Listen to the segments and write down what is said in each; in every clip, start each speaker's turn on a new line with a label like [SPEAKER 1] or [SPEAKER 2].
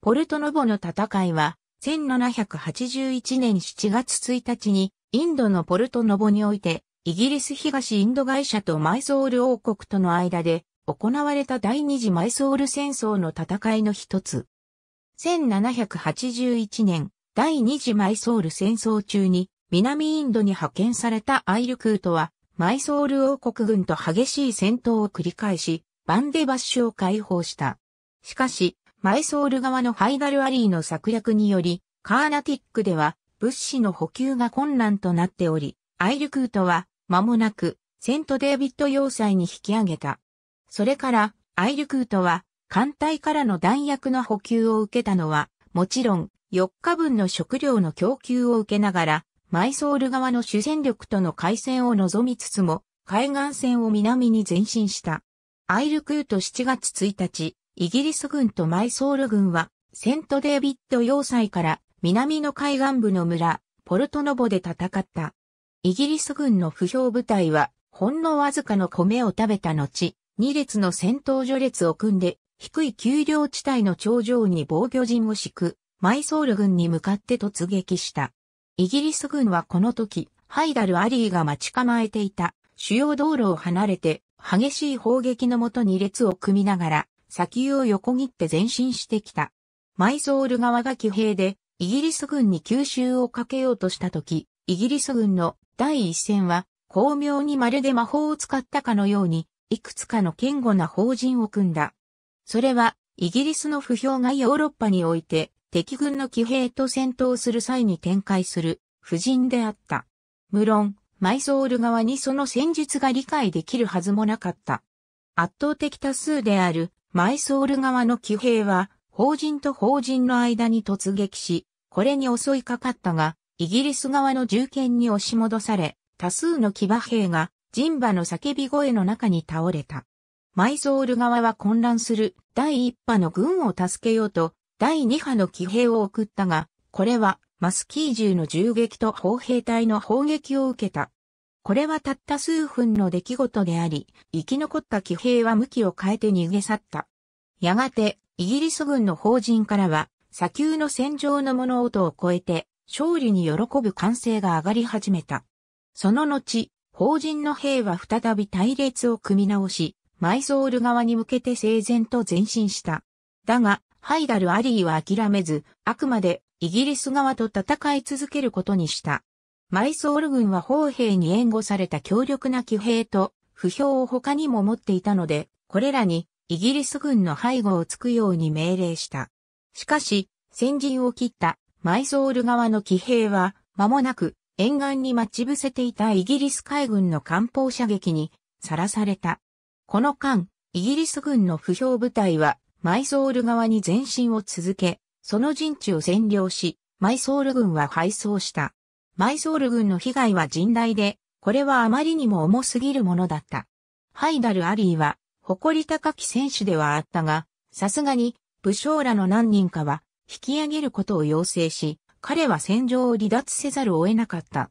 [SPEAKER 1] ポルトノボの戦いは、1781年7月1日に、インドのポルトノボにおいて、イギリス東インド会社とマイソール王国との間で、行われた第二次マイソール戦争の戦いの一つ。1781年、第二次マイソール戦争中に、南インドに派遣されたアイルクートは、マイソール王国軍と激しい戦闘を繰り返し、バンデバッシュを解放した。しかし、マイソール側のハイダルアリーの策略により、カーナティックでは物資の補給が困難となっており、アイルクートは間もなくセントデービッド要塞に引き上げた。それからアイルクートは艦隊からの弾薬の補給を受けたのは、もちろん4日分の食料の供給を受けながら、マイソール側の主戦力との海戦を望みつつも、海岸線を南に前進した。アイルクート7月1日、イギリス軍とマイソール軍は、セントデービッド要塞から南の海岸部の村、ポルトノボで戦った。イギリス軍の不評部隊は、ほんのわずかの米を食べた後、2列の戦闘序列を組んで、低い丘陵地帯の頂上に防御陣を敷く、マイソール軍に向かって突撃した。イギリス軍はこの時、ハイダル・アリーが待ち構えていた主要道路を離れて激しい砲撃のもとに列を組みながら砂丘を横切って前進してきた。マイソール側が騎兵で、イギリス軍に吸収をかけようとしたとき、イギリス軍の第一戦は、巧妙にまるで魔法を使ったかのように、いくつかの堅固な法人を組んだ。それは、イギリスの不評がヨーロッパにおいて、敵軍の騎兵と戦闘する際に展開する、婦人であった。無論、マイソール側にその戦術が理解できるはずもなかった。圧倒的多数であるマイソール側の騎兵は、法人と法人の間に突撃し、これに襲いかかったが、イギリス側の銃剣に押し戻され、多数の騎馬兵が人馬の叫び声の中に倒れた。マイソール側は混乱する第一波の軍を助けようと、第二波の騎兵を送ったが、これはマスキー銃の銃撃と砲兵隊の砲撃を受けた。これはたった数分の出来事であり、生き残った騎兵は向きを変えて逃げ去った。やがて、イギリス軍の法人からは、砂丘の戦場の物音を超えて、勝利に喜ぶ歓声が上がり始めた。その後、法人の兵は再び隊列を組み直し、マイソール側に向けて整然と前進した。だが、ハイダル・アリーは諦めず、あくまでイギリス側と戦い続けることにした。マイソール軍は砲兵に援護された強力な騎兵と不評を他にも持っていたので、これらにイギリス軍の背後をつくように命令した。しかし、先陣を切ったマイソール側の騎兵は、間もなく沿岸に待ち伏せていたイギリス海軍の艦砲射撃にさらされた。この間、イギリス軍の不評部隊は、マイソール側に前進を続け、その陣地を占領し、マイソール軍は敗走した。マイソール軍の被害は甚大で、これはあまりにも重すぎるものだった。ハイダル・アリーは、誇り高き選手ではあったが、さすがに、武将らの何人かは、引き上げることを要請し、彼は戦場を離脱せざるを得なかった。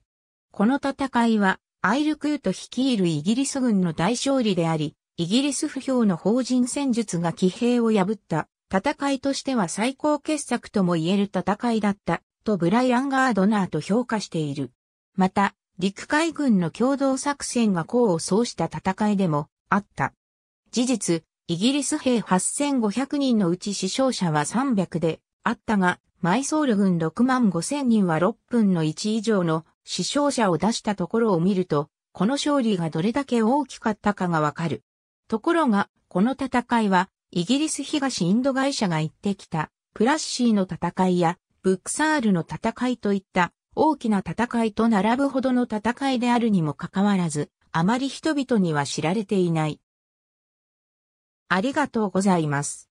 [SPEAKER 1] この戦いは、アイルクーと率いるイギリス軍の大勝利であり、イギリス不評の法人戦術が騎兵を破った戦いとしては最高傑作とも言える戦いだったト・ブライアン・ガードナーと評価している。また、陸海軍の共同作戦が功を奏した戦いでもあった。事実、イギリス兵8500人のうち死傷者は300であったが、マイソール軍6万5000人は6分の1以上の死傷者を出したところを見ると、この勝利がどれだけ大きかったかがわかる。ところが、この戦いは、イギリス東インド会社が言ってきた、プラッシーの戦いや、ブックサールの戦いといった大きな戦いと並ぶほどの戦いであるにもかかわらず、あまり人々には知られていない。ありがとうございます。